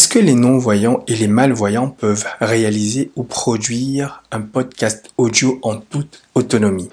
Est-ce que les non-voyants et les malvoyants peuvent réaliser ou produire un podcast audio en toute autonomie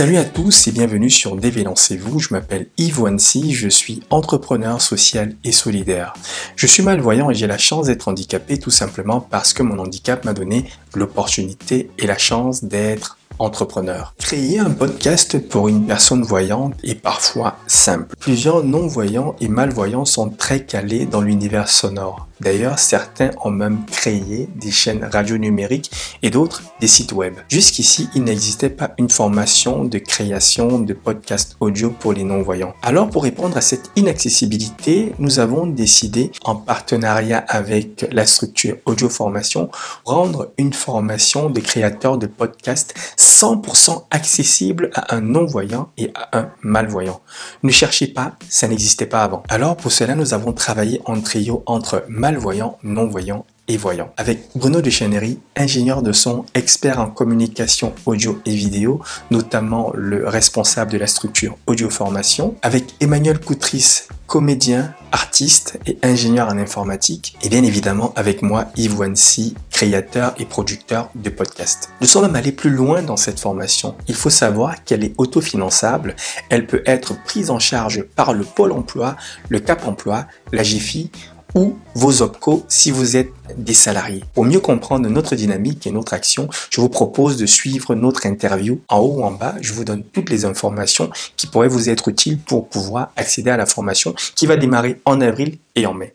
Salut à tous et bienvenue sur Dévélancez-vous, je m'appelle Yves Wansi, je suis entrepreneur social et solidaire. Je suis malvoyant et j'ai la chance d'être handicapé tout simplement parce que mon handicap m'a donné l'opportunité et la chance d'être entrepreneur. Créer un podcast pour une personne voyante est parfois simple. Plusieurs non-voyants et malvoyants sont très calés dans l'univers sonore. D'ailleurs, certains ont même créé des chaînes radio numériques et d'autres des sites web. Jusqu'ici, il n'existait pas une formation de création de podcast audio pour les non-voyants. Alors, pour répondre à cette inaccessibilité, nous avons décidé, en partenariat avec la structure Audio Formation, rendre une formation de créateurs de podcasts 100% accessible à un non-voyant et à un malvoyant. Ne cherchez pas, ça n'existait pas avant. Alors, pour cela, nous avons travaillé en trio entre voyant non-voyants et voyants. Avec Bruno Chanéry, ingénieur de son, expert en communication audio et vidéo, notamment le responsable de la structure audio formation. Avec Emmanuel Coutris, comédien, artiste et ingénieur en informatique. Et bien évidemment avec moi, Yves Wancy, créateur et producteur de podcasts. Nous sommes même allés plus loin dans cette formation. Il faut savoir qu'elle est autofinançable. Elle peut être prise en charge par le Pôle emploi, le Cap emploi, la GFI ou vos OPCO si vous êtes des salariés. Pour mieux comprendre notre dynamique et notre action, je vous propose de suivre notre interview en haut ou en bas. Je vous donne toutes les informations qui pourraient vous être utiles pour pouvoir accéder à la formation qui va démarrer en avril et en mai.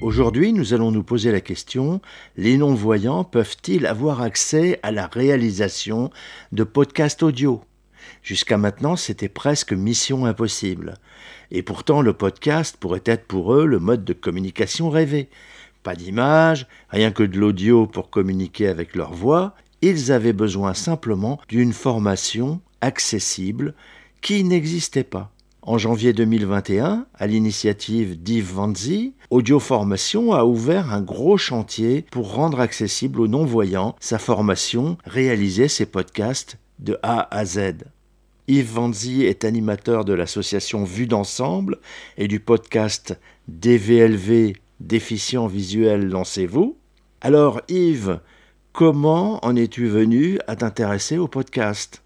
Aujourd'hui, nous allons nous poser la question, les non-voyants peuvent-ils avoir accès à la réalisation de podcasts audio Jusqu'à maintenant, c'était presque mission impossible. Et pourtant, le podcast pourrait être pour eux le mode de communication rêvé. Pas d'image, rien que de l'audio pour communiquer avec leur voix, ils avaient besoin simplement d'une formation accessible qui n'existait pas. En janvier 2021, à l'initiative d'Yves Vanzi, Audio Formation a ouvert un gros chantier pour rendre accessible aux non-voyants sa formation, réaliser ses podcasts de A à Z. Yves Vanzi est animateur de l'association Vue d'ensemble et du podcast DVLV Déficient visuel lancez-vous. Alors Yves, comment en es-tu venu à t'intéresser au podcast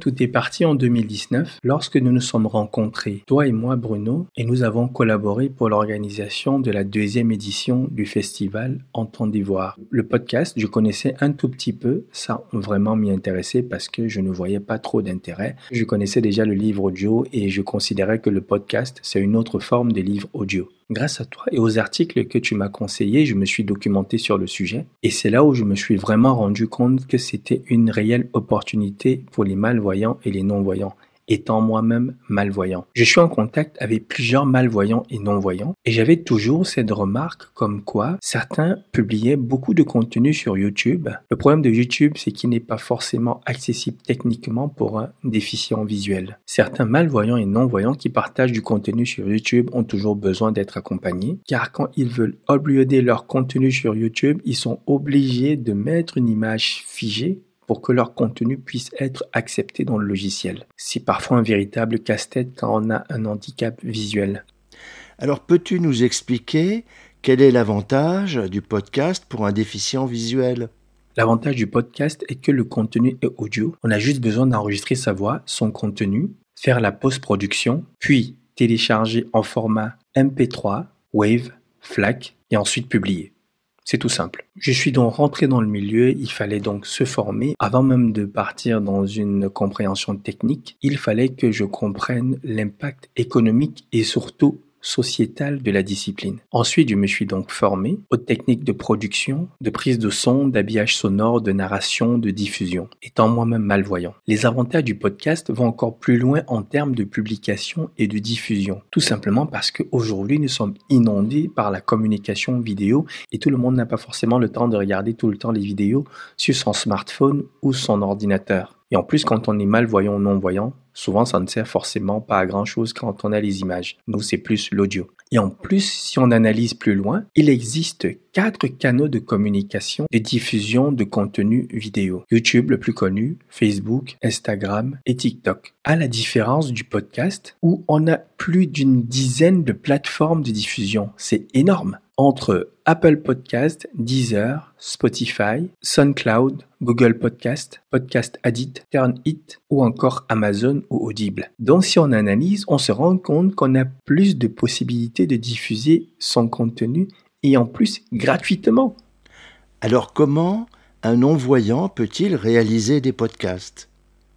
tout est parti en 2019 lorsque nous nous sommes rencontrés, toi et moi Bruno, et nous avons collaboré pour l'organisation de la deuxième édition du festival Entendez d'ivoire. Le podcast, je connaissais un tout petit peu, ça vraiment m'y intéressait parce que je ne voyais pas trop d'intérêt. Je connaissais déjà le livre audio et je considérais que le podcast, c'est une autre forme de livre audio. Grâce à toi et aux articles que tu m'as conseillés, je me suis documenté sur le sujet et c'est là où je me suis vraiment rendu compte que c'était une réelle opportunité pour les malvoyants et les non-voyants étant moi-même malvoyant. Je suis en contact avec plusieurs malvoyants et non-voyants et j'avais toujours cette remarque comme quoi certains publiaient beaucoup de contenu sur YouTube. Le problème de YouTube, c'est qu'il n'est pas forcément accessible techniquement pour un déficient visuel. Certains malvoyants et non-voyants qui partagent du contenu sur YouTube ont toujours besoin d'être accompagnés car quand ils veulent uploader leur contenu sur YouTube, ils sont obligés de mettre une image figée pour que leur contenu puisse être accepté dans le logiciel. C'est parfois un véritable casse-tête quand on a un handicap visuel. Alors peux-tu nous expliquer quel est l'avantage du podcast pour un déficient visuel L'avantage du podcast est que le contenu est audio. On a juste besoin d'enregistrer sa voix, son contenu, faire la post-production, puis télécharger en format MP3, Wave, FLAC et ensuite publier. C'est tout simple. Je suis donc rentré dans le milieu, il fallait donc se former. Avant même de partir dans une compréhension technique, il fallait que je comprenne l'impact économique et surtout sociétale de la discipline. Ensuite, je me suis donc formé aux techniques de production, de prise de son, d'habillage sonore, de narration, de diffusion, étant moi-même malvoyant. Les avantages du podcast vont encore plus loin en termes de publication et de diffusion, tout simplement parce qu'aujourd'hui, nous sommes inondés par la communication vidéo et tout le monde n'a pas forcément le temps de regarder tout le temps les vidéos sur son smartphone ou son ordinateur. Et en plus, quand on est malvoyant ou non-voyant, souvent ça ne sert forcément pas à grand chose quand on a les images. Nous, c'est plus l'audio. Et en plus, si on analyse plus loin, il existe quatre canaux de communication et diffusion de contenu vidéo. YouTube le plus connu, Facebook, Instagram et TikTok. À la différence du podcast où on a plus d'une dizaine de plateformes de diffusion. C'est énorme entre Apple Podcast, Deezer, Spotify, SoundCloud, Google Podcast, Podcast Addict, Turnit ou encore Amazon ou Audible. Donc si on analyse, on se rend compte qu'on a plus de possibilités de diffuser son contenu et en plus gratuitement. Alors comment un non-voyant peut-il réaliser des podcasts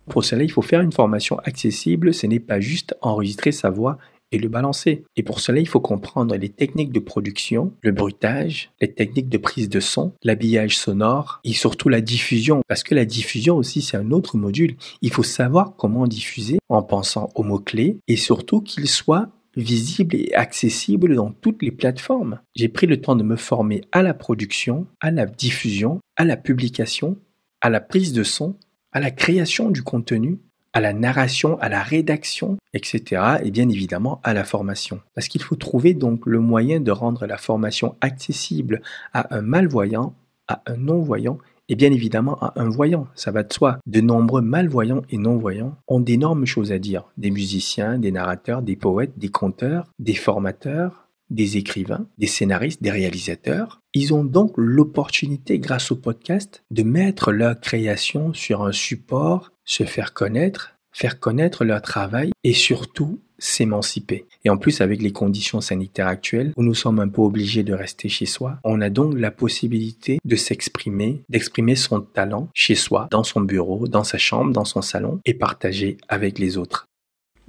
Pour cela, il faut faire une formation accessible, ce n'est pas juste enregistrer sa voix et le balancer. Et pour cela, il faut comprendre les techniques de production, le bruitage, les techniques de prise de son, l'habillage sonore et surtout la diffusion. Parce que la diffusion aussi, c'est un autre module. Il faut savoir comment diffuser en pensant aux mots-clés et surtout qu'il soit visible et accessible dans toutes les plateformes. J'ai pris le temps de me former à la production, à la diffusion, à la publication, à la prise de son, à la création du contenu à la narration, à la rédaction, etc. et bien évidemment à la formation. Parce qu'il faut trouver donc le moyen de rendre la formation accessible à un malvoyant, à un non-voyant et bien évidemment à un voyant, ça va de soi. De nombreux malvoyants et non-voyants ont d'énormes choses à dire. Des musiciens, des narrateurs, des poètes, des conteurs, des formateurs, des écrivains, des scénaristes, des réalisateurs. Ils ont donc l'opportunité, grâce au podcast, de mettre leur création sur un support se faire connaître, faire connaître leur travail et surtout s'émanciper. Et en plus, avec les conditions sanitaires actuelles, où nous sommes un peu obligés de rester chez soi, on a donc la possibilité de s'exprimer, d'exprimer son talent chez soi, dans son bureau, dans sa chambre, dans son salon, et partager avec les autres.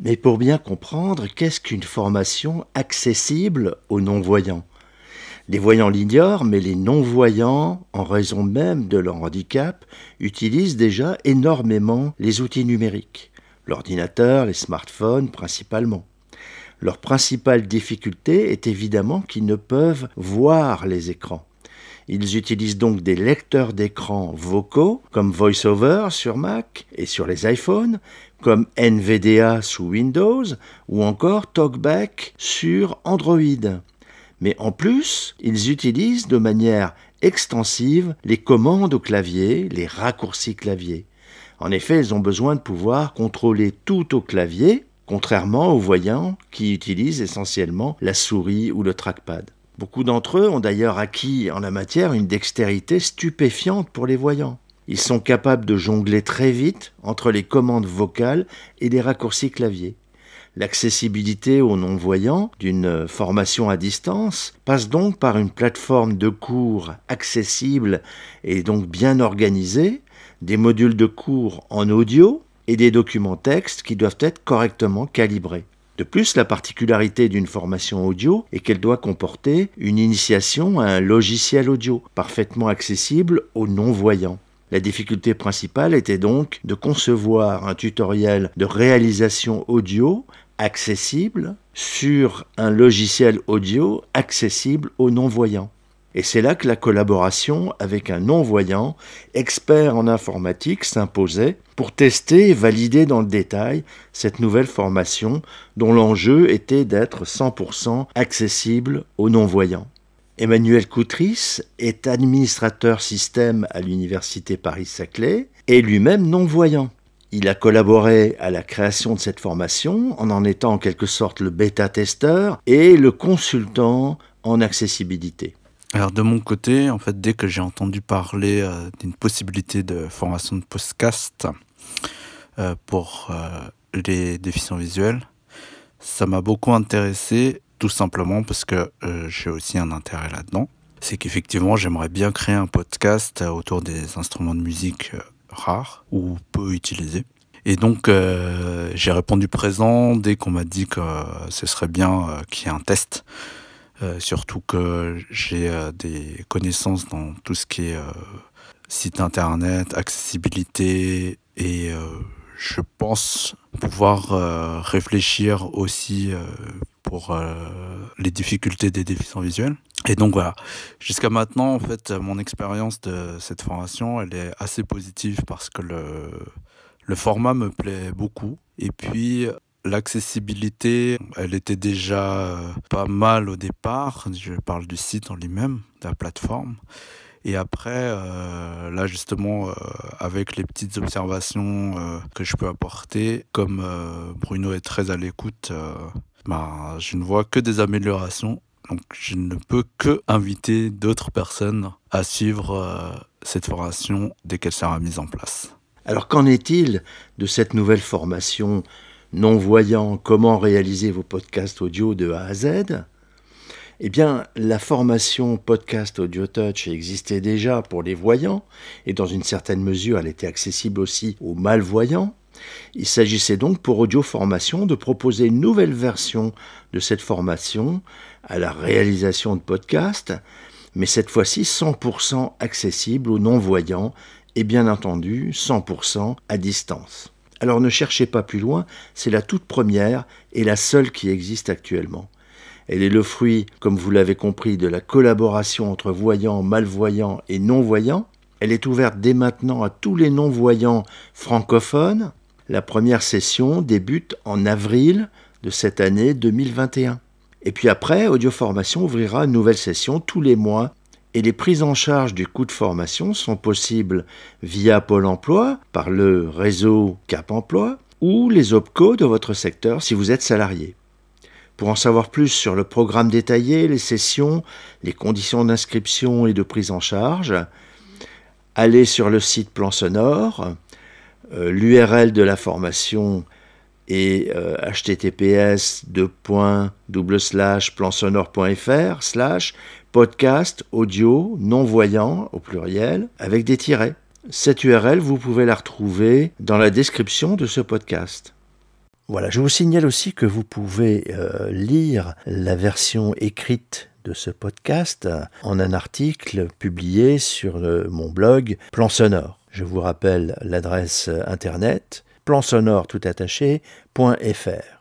Mais pour bien comprendre, qu'est-ce qu'une formation accessible aux non-voyants les voyants l'ignorent, mais les non-voyants, en raison même de leur handicap, utilisent déjà énormément les outils numériques, l'ordinateur, les smartphones principalement. Leur principale difficulté est évidemment qu'ils ne peuvent voir les écrans. Ils utilisent donc des lecteurs d'écran vocaux comme VoiceOver sur Mac et sur les iPhones, comme NVDA sous Windows ou encore TalkBack sur Android mais en plus, ils utilisent de manière extensive les commandes au clavier, les raccourcis clavier. En effet, ils ont besoin de pouvoir contrôler tout au clavier, contrairement aux voyants qui utilisent essentiellement la souris ou le trackpad. Beaucoup d'entre eux ont d'ailleurs acquis en la matière une dextérité stupéfiante pour les voyants. Ils sont capables de jongler très vite entre les commandes vocales et les raccourcis clavier. L'accessibilité aux non-voyants d'une formation à distance passe donc par une plateforme de cours accessible et donc bien organisée, des modules de cours en audio et des documents textes qui doivent être correctement calibrés. De plus, la particularité d'une formation audio est qu'elle doit comporter une initiation à un logiciel audio parfaitement accessible aux non-voyants. La difficulté principale était donc de concevoir un tutoriel de réalisation audio accessible sur un logiciel audio accessible aux non-voyants. Et c'est là que la collaboration avec un non-voyant, expert en informatique, s'imposait pour tester et valider dans le détail cette nouvelle formation dont l'enjeu était d'être 100% accessible aux non-voyants. Emmanuel Coutris est administrateur système à l'Université Paris-Saclay et lui-même non-voyant. Il a collaboré à la création de cette formation en en étant en quelque sorte le bêta-testeur et le consultant en accessibilité. Alors de mon côté, en fait, dès que j'ai entendu parler euh, d'une possibilité de formation de podcast euh, pour euh, les déficients visuels, ça m'a beaucoup intéressé, tout simplement parce que j'ai aussi un intérêt là-dedans. C'est qu'effectivement, j'aimerais bien créer un podcast autour des instruments de musique rare ou peu utilisé. Et donc, euh, j'ai répondu présent dès qu'on m'a dit que euh, ce serait bien euh, qu'il y ait un test. surtout que j'ai des connaissances dans tout ce qui est site internet, accessibilité et je pense pouvoir réfléchir aussi pour les difficultés des déficients visuels. Et donc voilà, jusqu'à maintenant, en fait, mon expérience de cette formation, elle est assez positive parce que le, le format me plaît beaucoup. Et puis, l'accessibilité, elle était déjà euh, pas mal au départ. Je parle du site en lui-même, de la plateforme. Et après, euh, là justement, euh, avec les petites observations que je peux apporter, comme Bruno est très à l'écoute, ben, je ne vois que des améliorations donc je ne peux que inviter d'autres personnes à suivre euh, cette formation dès qu'elle sera mise en place. Alors qu'en est-il de cette nouvelle formation non-voyant Comment réaliser vos podcasts audio de A à Z eh bien, la formation podcast Audio Touch existait déjà pour les voyants et dans une certaine mesure elle était accessible aussi aux malvoyants. Il s'agissait donc pour Audio Formation de proposer une nouvelle version de cette formation à la réalisation de podcasts, mais cette fois-ci 100% accessible aux non-voyants et bien entendu 100% à distance. Alors ne cherchez pas plus loin, c'est la toute première et la seule qui existe actuellement. Elle est le fruit, comme vous l'avez compris, de la collaboration entre voyants, malvoyants et non-voyants. Elle est ouverte dès maintenant à tous les non-voyants francophones, la première session débute en avril de cette année 2021. Et puis après, Audio Formation ouvrira une nouvelle session tous les mois et les prises en charge du coût de formation sont possibles via Pôle Emploi, par le réseau Cap Emploi, ou les OPCO de votre secteur si vous êtes salarié. Pour en savoir plus sur le programme détaillé, les sessions, les conditions d'inscription et de prise en charge, allez sur le site Plan Sonore, euh, l'URL de la formation est https euh, plansonore.fr slash podcast audio non voyant au pluriel avec des tirets. Cette URL, vous pouvez la retrouver dans la description de ce podcast. Voilà, je vous signale aussi que vous pouvez euh, lire la version écrite de ce podcast en un article publié sur mon blog Plan Sonore. Je vous rappelle l'adresse internet plansonore tout attaché.fr.